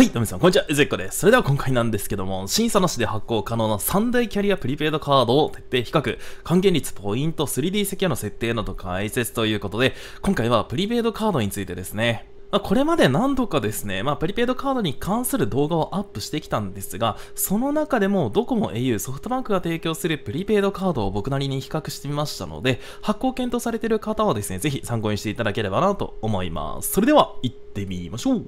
はい、どうもさん、こんにちは、えずこです。それでは今回なんですけども、審査なしで発行可能な3大キャリアプリペイドカードを徹底比較、還元率、ポイント、3D セキュアの設定など解説ということで、今回はプリペイドカードについてですね。まあ、これまで何度かですね、まあ、プリペイドカードに関する動画をアップしてきたんですが、その中でもドコモ au ソフトバンクが提供するプリペイドカードを僕なりに比較してみましたので、発行検討されている方はですね、ぜひ参考にしていただければなと思います。それでは、行ってみましょう。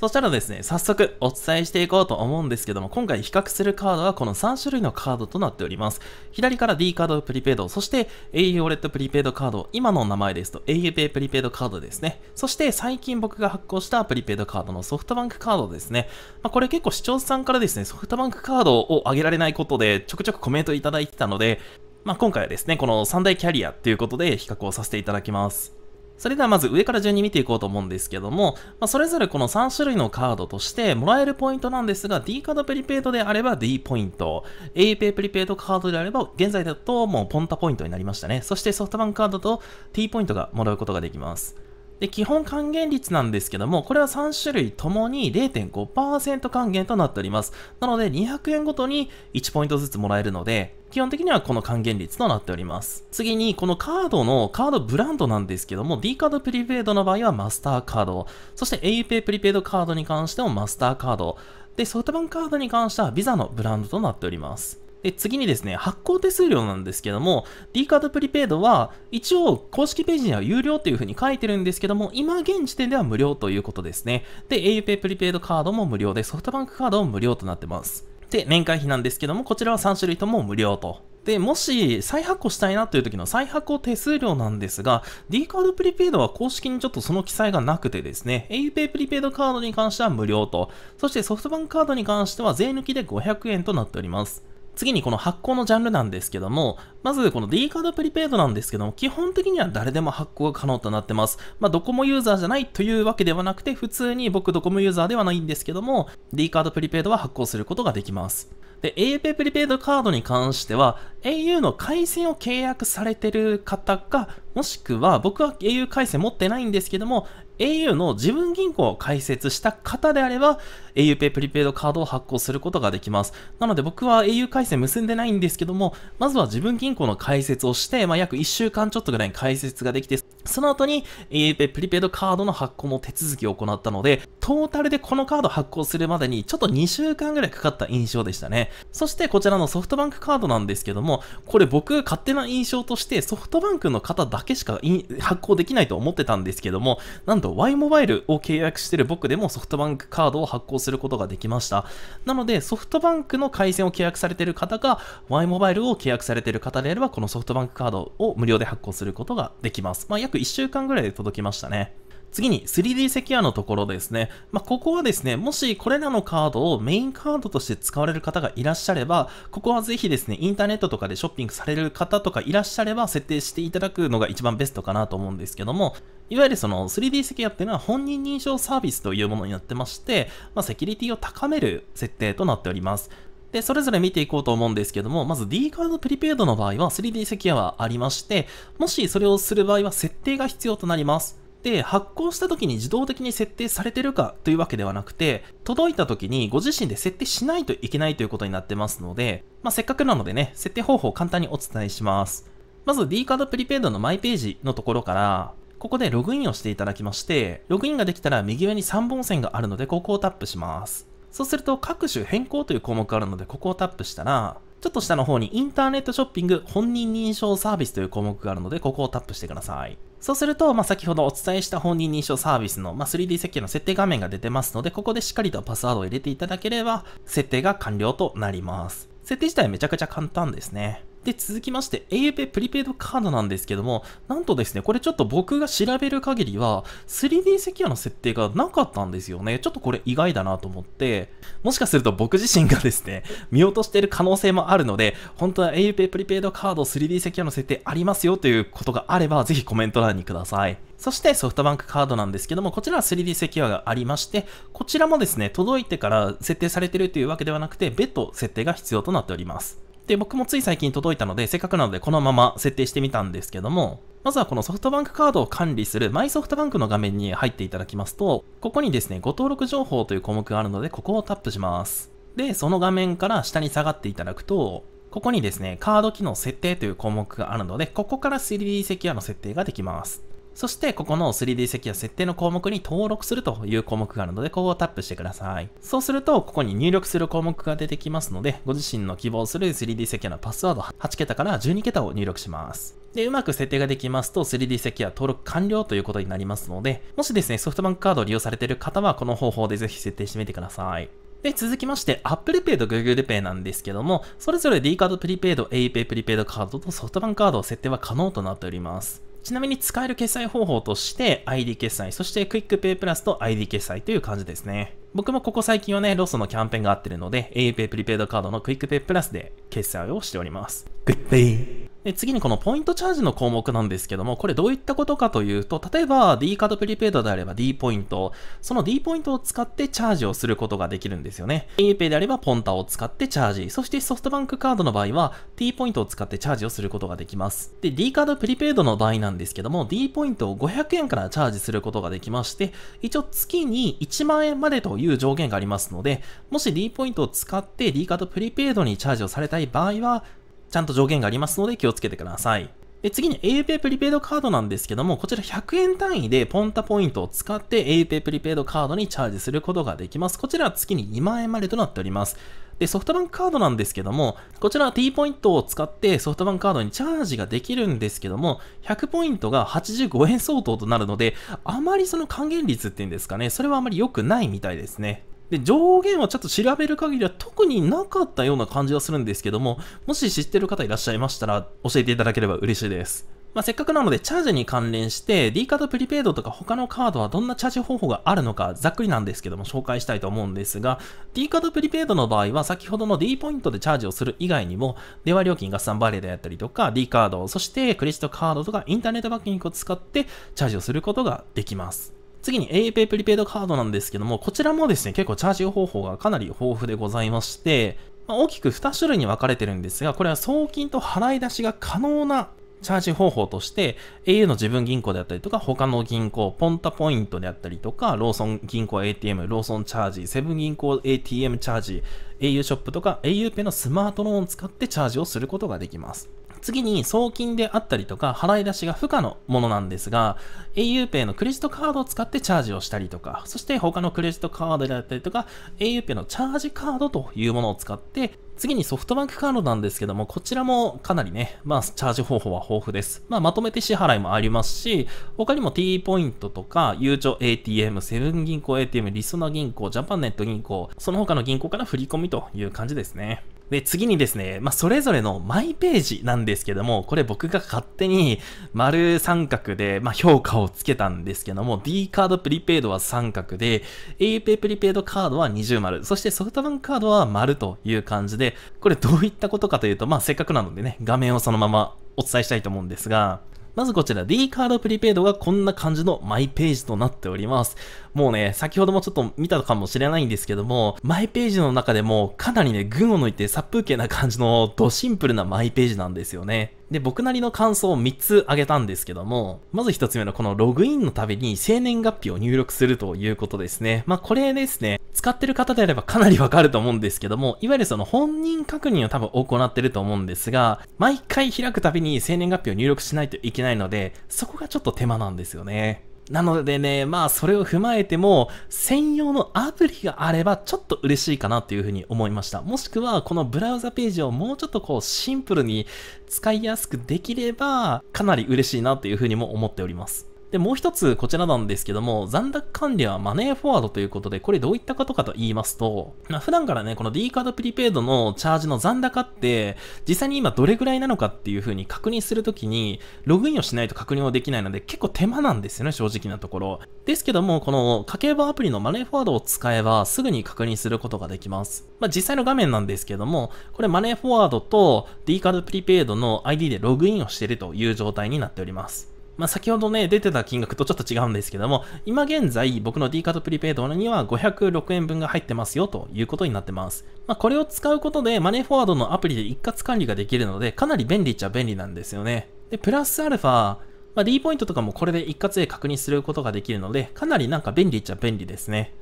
そしたらですね、早速お伝えしていこうと思うんですけども、今回比較するカードはこの3種類のカードとなっております。左から D カードプリペイド、そして au ウォレットプリペイドカード、今の名前ですと aupay プリペイドカードですね。そして最近僕が発行したプリペイドカードのソフトバンクカードですね。まあ、これ結構視聴者さんからですね、ソフトバンクカードを上げられないことでちょくちょくコメントいただいてたので、まあ、今回はですね、この3大キャリアということで比較をさせていただきます。それではまず上から順に見ていこうと思うんですけども、まあ、それぞれこの3種類のカードとしてもらえるポイントなんですが、D カードプリペイドであれば D ポイント、a p a プリペイドカードであれば、現在だともうポンタポイントになりましたね。そしてソフトバンクカードと T ポイントがもらうことができます。で、基本還元率なんですけども、これは3種類ともに0.5%還元となっております。なので、200円ごとに1ポイントずつもらえるので、基本的にはこの還元率となっております。次に、このカードのカードブランドなんですけども、D カードプリペイドの場合はマスターカード、そして auPay プリペイドカードに関してもマスターカード、で、ソフトバンクカードに関してはビザのブランドとなっております。で、次にですね、発行手数料なんですけども、D カードプリペイドは、一応公式ページには有料というふうに書いてるんですけども、今現時点では無料ということですね。で、auPay プリペイドカードも無料で、ソフトバンクカードも無料となってます。で、年会費なんですけども、こちらは3種類とも無料とで、もし再発行したいなという時の再発行手数料なんですが、D カードプリペイドは公式にちょっとその記載がなくてですね、auPay プリペイドカードに関しては無料と、そしてソフトバンクカードに関しては税抜きで500円となっております。次にこの発行のジャンルなんですけども、まずこの D カードプリペイドなんですけども、基本的には誰でも発行が可能となってます。まあ、ドコモユーザーじゃないというわけではなくて、普通に僕ドコモユーザーではないんですけども、D カードプリペイドは発行することができます。で、a u p a プリペイドカードに関しては、au の回線を契約されてる方か、もしくは僕は au 回線持ってないんですけども、au の自分銀行を開設した方であれば、auPay プリペイドカードを発行することができます。なので僕は au 回線結んでないんですけども、まずは自分銀行の開設をして、まあ、約1週間ちょっとぐらいに開設ができて、その後に auPay プリペイドカードの発行の手続きを行ったので、トータルでこのカード発行するまでにちょっと2週間ぐらいかかった印象でしたね。そしてこちらのソフトバンクカードなんですけども、これ僕勝手な印象としてソフトバンクの方だけしか発行できないと思ってたんですけども、なんとド、Y モバイルを契約している僕でもソフトバンクカードを発行することができました。なので、ソフトバンクの回線を契約されている方が、Y モバイルを契約されている方であれば、このソフトバンクカードを無料で発行することができます。まあ、約1週間ぐらいで届きましたね。次に 3D セキュアのところですね。まあ、ここはですね、もしこれらのカードをメインカードとして使われる方がいらっしゃれば、ここはぜひですね、インターネットとかでショッピングされる方とかいらっしゃれば設定していただくのが一番ベストかなと思うんですけども、いわゆるその 3D セキュアっていうのは本人認証サービスというものになってまして、まあ、セキュリティを高める設定となっております。で、それぞれ見ていこうと思うんですけども、まず D カードプリペイドの場合は 3D セキュアはありまして、もしそれをする場合は設定が必要となります。で、発行した時に自動的に設定されてるかというわけではなくて、届いた時にご自身で設定しないといけないということになってますので、まあ、せっかくなのでね、設定方法を簡単にお伝えします。まず D カードプリペイドのマイページのところから、ここでログインをしていただきまして、ログインができたら右上に3本線があるので、ここをタップします。そうすると、各種変更という項目があるので、ここをタップしたら、ちょっと下の方にインターネットショッピング本人認証サービスという項目があるので、ここをタップしてください。そうすると、まあ、先ほどお伝えした本人認証サービスの、まあ、3D 設計の設定画面が出てますので、ここでしっかりとパスワードを入れていただければ、設定が完了となります。設定自体めちゃくちゃ簡単ですね。で、続きまして、AUPay プリペイドカードなんですけども、なんとですね、これちょっと僕が調べる限りは、3D セキュアの設定がなかったんですよね。ちょっとこれ意外だなと思って、もしかすると僕自身がですね、見落としてる可能性もあるので、本当は AUPay プリペイドカード 3D セキュアの設定ありますよということがあれば、ぜひコメント欄にください。そしてソフトバンクカードなんですけども、こちらは 3D セキュアがありまして、こちらもですね、届いてから設定されてるというわけではなくて、別途設定が必要となっております。で、僕もつい最近届いたので、せっかくなのでこのまま設定してみたんですけども、まずはこのソフトバンクカードを管理するマイソフトバンクの画面に入っていただきますと、ここにですね、ご登録情報という項目があるので、ここをタップします。で、その画面から下に下がっていただくと、ここにですね、カード機能設定という項目があるので、ここから 3D セキュアの設定ができます。そしてここの 3D ュア設定の項目に登録するという項目があるので、ここをタップしてください。そうすると、ここに入力する項目が出てきますので、ご自身の希望する 3D ュアのパスワード8桁から12桁を入力します。で、うまく設定ができますと 3D セキュア登録完了ということになりますので、もしですね、ソフトバンクカードを利用されている方は、この方法でぜひ設定してみてください。で、続きまして、Apple Pay と Google Pay なんですけども、それぞれ D カードプリペイド、APay プリペイドカードとソフトバンクカードを設定は可能となっております。ちなみに使える決済方法として ID 決済、そしてクイックペイプラスと ID 決済という感じですね。僕もここ最近はね、ロスのキャンペーンが合ってるので、auPay プリペイドカードのクイックペイプラスで決済をしております。グッデイで次にこのポイントチャージの項目なんですけども、これどういったことかというと、例えば D カードプリペイドであれば D ポイント、その D ポイントを使ってチャージをすることができるんですよね。auPay であればポンタを使ってチャージ、そしてソフトバンクカードの場合は T ポイントを使ってチャージをすることができます。で、D カードプリペイドの場合なんですけども、D ポイントを500円からチャージすることができまして、一応月に1万円までといういう上限がありますので、もし D ポイントを使って D カードプリペイドにチャージをされたい場合は、ちゃんと上限がありますので気をつけてください。で、次に a u p プリペイドカードなんですけども、こちら100円単位でポンタポイントを使って a u p プリペイドカードにチャージすることができます。こちらは月に2万円までとなっております。で、ソフトバンクカードなんですけども、こちらは T ポイントを使ってソフトバンクカードにチャージができるんですけども、100ポイントが85円相当となるので、あまりその還元率っていうんですかね、それはあまり良くないみたいですね。で、上限はちょっと調べる限りは特になかったような感じはするんですけども、もし知ってる方いらっしゃいましたら教えていただければ嬉しいです。まあ、せっかくなのでチャージに関連して D カードプリペイドとか他のカードはどんなチャージ方法があるのかざっくりなんですけども紹介したいと思うんですが D カードプリペイドの場合は先ほどの D ポイントでチャージをする以外にも電話料金合算バレーであったりとか D カードそしてクレジットカードとかインターネットバッキングを使ってチャージをすることができます次に APay プリペイドカードなんですけどもこちらもですね結構チャージ方法がかなり豊富でございましてま大きく2種類に分かれてるんですが、これは送金と払い出しが可能なチャージ方法として、au の自分銀行であったりとか、他の銀行、ポンタポイントであったりとか、ローソン銀行 ATM、ローソンチャージ、セブン銀行 ATM チャージ、au ショップとか au ペのスマートローンを使ってチャージをすることができます。次に送金であったりとか払い出しが不可のものなんですが auPay のクレジットカードを使ってチャージをしたりとかそして他のクレジットカードであったりとか auPay のチャージカードというものを使って次にソフトバンクカードなんですけども、こちらもかなりね、まあ、チャージ方法は豊富です。まあ、まとめて支払いもありますし、他にも T ポイントとか、ゆうちょ ATM、セブン銀行 ATM、リソナ銀行、ジャパンネット銀行、その他の銀行から振り込みという感じですね。で、次にですね、まあ、それぞれのマイページなんですけども、これ僕が勝手に丸三角で、まあ、評価をつけたんですけども、D カードプリペイドは三角で、a p a y プリペイドカードは二重丸、そしてソフトバンクカードは丸という感じで、これどういったことかというと、まあ、せっかくなのでね、画面をそのままお伝えしたいと思うんですが、まずこちら D カードプリペイドがこんな感じのマイページとなっております。もうね、先ほどもちょっと見たかもしれないんですけども、マイページの中でもかなりね、群を抜いて殺風景な感じのドシンプルなマイページなんですよね。で、僕なりの感想を3つ挙げたんですけども、まず1つ目のこのログインのたびに生年月日を入力するということですね。まあこれですね、使ってる方であればかなりわかると思うんですけども、いわゆるその本人確認を多分行ってると思うんですが、毎回開くたびに生年月日を入力しないといけないので、そこがちょっと手間なんですよね。なのでね、まあそれを踏まえても、専用のアプリがあればちょっと嬉しいかなというふうに思いました。もしくは、このブラウザページをもうちょっとこうシンプルに使いやすくできれば、かなり嬉しいなというふうにも思っております。で、もう一つこちらなんですけども、残高管理はマネーフォワードということで、これどういったことかと言いますと、まあ、普段からね、この D カードプリペイドのチャージの残高って、実際に今どれぐらいなのかっていう風に確認するときに、ログインをしないと確認はできないので、結構手間なんですよね、正直なところ。ですけども、この家計簿アプリのマネーフォワードを使えば、すぐに確認することができます。まあ、実際の画面なんですけども、これマネーフォワードと D カードプリペイドの ID でログインをしているという状態になっております。まあ、先ほどね、出てた金額とちょっと違うんですけども、今現在、僕の D カードプリペイドには506円分が入ってますよということになってます。まあ、これを使うことで、マネーフォワードのアプリで一括管理ができるので、かなり便利っちゃ便利なんですよね。で、プラスアルファ、まあ、D ポイントとかもこれで一括で確認することができるので、かなりなんか便利っちゃ便利ですね。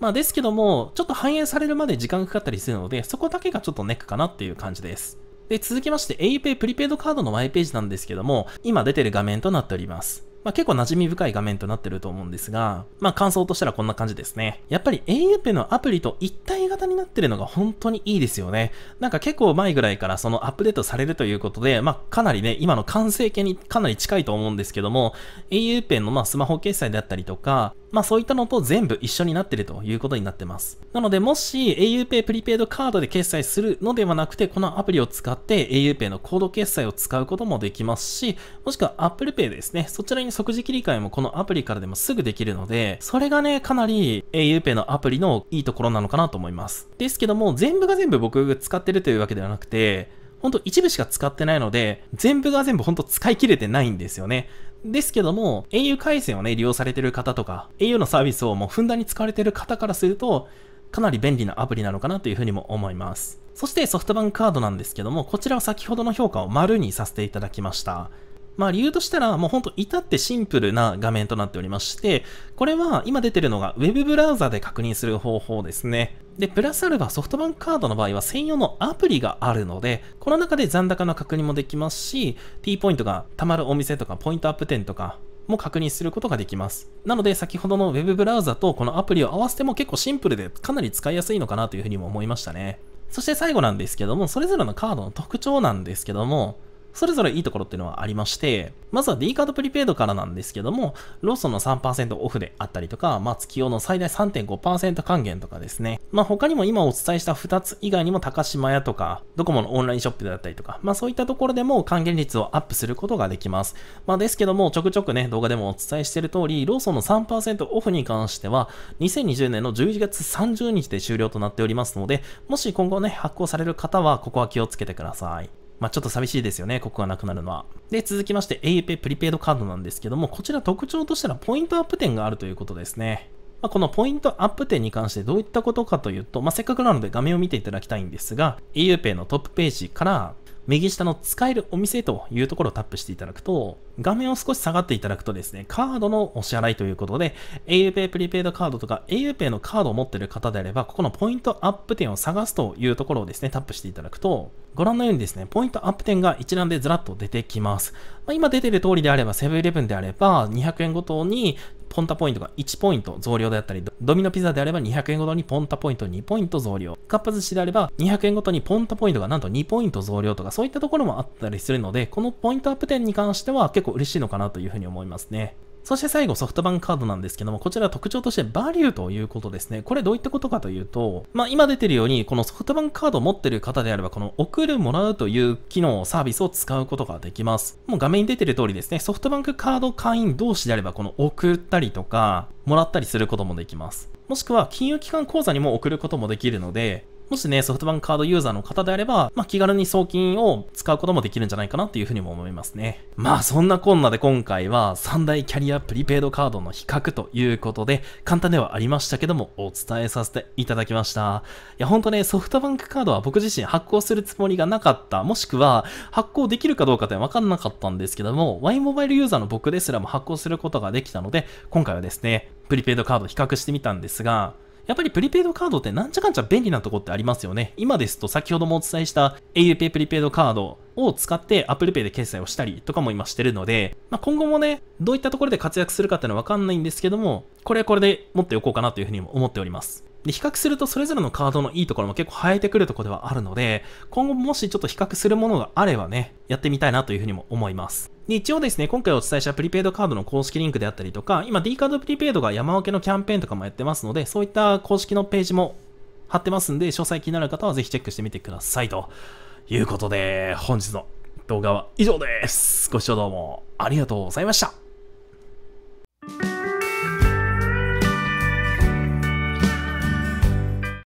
まあですけども、ちょっと反映されるまで時間がかかったりするので、そこだけがちょっとネックかなっていう感じです。で、続きまして AUPay プリペイドカードのマイページなんですけども、今出てる画面となっております。まあ、結構馴染み深い画面となってると思うんですが、まあ、感想としたらこんな感じですね。やっぱり auPay のアプリと一体型になってるのが本当にいいですよね。なんか結構前ぐらいからそのアップデートされるということで、まあ、かなりね、今の完成形にかなり近いと思うんですけども、auPay のまスマホ決済であったりとか、まあそういったのと全部一緒になってるということになってます。なのでもし auPay プリペイドカードで決済するのではなくて、このアプリを使って auPay のコード決済を使うこともできますし、もしくは Apple Pay ですね、そちらに即時切り替えもこのアプリからでもすぐできるので、それがね、かなり auPay のアプリのいいところなのかなと思います。ですけども、全部が全部僕が使ってるというわけではなくて、ほんと一部しか使ってないので、全部が全部ほんと使い切れてないんですよね。ですけども、au 回線をね、利用されてる方とか、au のサービスをもうふんだんに使われてる方からすると、かなり便利なアプリなのかなというふうにも思います。そしてソフトバンクカードなんですけども、こちらは先ほどの評価を丸にさせていただきました。まあ理由としたら、もうほんと至ってシンプルな画面となっておりまして、これは今出てるのが Web ブラウザで確認する方法ですね。で、プラスアルファソフトバンクカードの場合は専用のアプリがあるので、この中で残高の確認もできますし、T ポイントが貯まるお店とかポイントアップ店とか、も確認することができます。なので先ほどの Web ブラウザとこのアプリを合わせても結構シンプルでかなり使いやすいのかなというふうにも思いましたね。そして最後なんですけども、それぞれのカードの特徴なんですけども、それぞれいいところっていうのはありまして、まずは D カードプリペイドからなんですけども、ローソンの3%オフであったりとか、まあ、月用の最大3.5%還元とかですね。まあ、他にも今お伝えした2つ以外にも高島屋とか、ドコモのオンラインショップだったりとか、まあ、そういったところでも還元率をアップすることができます。まあ、ですけども、ちょくちょくね、動画でもお伝えしている通り、ローソンの3%オフに関しては、2020年の11月30日で終了となっておりますので、もし今後ね、発行される方は、ここは気をつけてください。まあ、ちょっと寂しいですよね、ここがなくなるのは。で、続きまして auPay プリペイドカードなんですけども、こちら特徴としてはポイントアップ点があるということですね。まあ、このポイントアップ点に関してどういったことかというと、まあ、せっかくなので画面を見ていただきたいんですが、auPay のトップページから、右下の使えるお店というところをタップしていただくと、画面を少し下がっていただくとですね、カードのお支払いということで、auPay プリペイドカードとか auPay のカードを持っている方であれば、ここのポイントアップ点を探すというところをですね、タップしていただくと、ご覧のようにですね、ポイントアップ点が一覧でずらっと出てきます。まあ、今出てる通りであれば、セブンイレブンであれば、200円ごとにポンタポイントが1ポイント増量であったり、ドミノピザであれば200円ごとにポンタポイント2ポイント増量、かっぱ寿司であれば200円ごとにポンタポイントがなんと2ポイント増量とかそういったところもあったりするので、このポイントアップ点に関しては結構嬉しいのかなというふうに思いますね。そして最後ソフトバンクカードなんですけども、こちら特徴としてバリューということですね。これどういったことかというと、まあ今出てるように、このソフトバンクカードを持ってる方であれば、この送るもらうという機能、サービスを使うことができます。もう画面に出てる通りですね、ソフトバンクカード会員同士であれば、この送ったりとか、もらったりすることもできます。もしくは金融機関口座にも送ることもできるので、もしね、ソフトバンクカードユーザーの方であれば、まあ、気軽に送金を使うこともできるんじゃないかなっていうふうにも思いますね。まあ、そんなこんなで今回は、3大キャリアプリペイドカードの比較ということで、簡単ではありましたけども、お伝えさせていただきました。いや、ほんとね、ソフトバンクカードは僕自身発行するつもりがなかった、もしくは、発行できるかどうかってわかんなかったんですけども、Y モバイルユーザーの僕ですらも発行することができたので、今回はですね、プリペイドカード比較してみたんですが、やっぱりプリペイドカードってなんちゃかんちゃ便利なとこってありますよね。今ですと先ほどもお伝えした auPay プリペイドカードを使って Apple Pay で決済をしたりとかも今してるので、まあ、今後もね、どういったところで活躍するかっていうのはわかんないんですけども、これはこれで持っておこうかなというふうにも思っております。で、比較するとそれぞれのカードのいいところも結構生えてくるところではあるので、今後もしちょっと比較するものがあればね、やってみたいなというふうにも思います。で一応ですね、今回お伝えしたプリペイドカードの公式リンクであったりとか、今 D カードプリペイドが山分けのキャンペーンとかもやってますので、そういった公式のページも貼ってますんで、詳細気になる方はぜひチェックしてみてください。ということで、本日の動画は以上です。ご視聴どうもありがとうございました。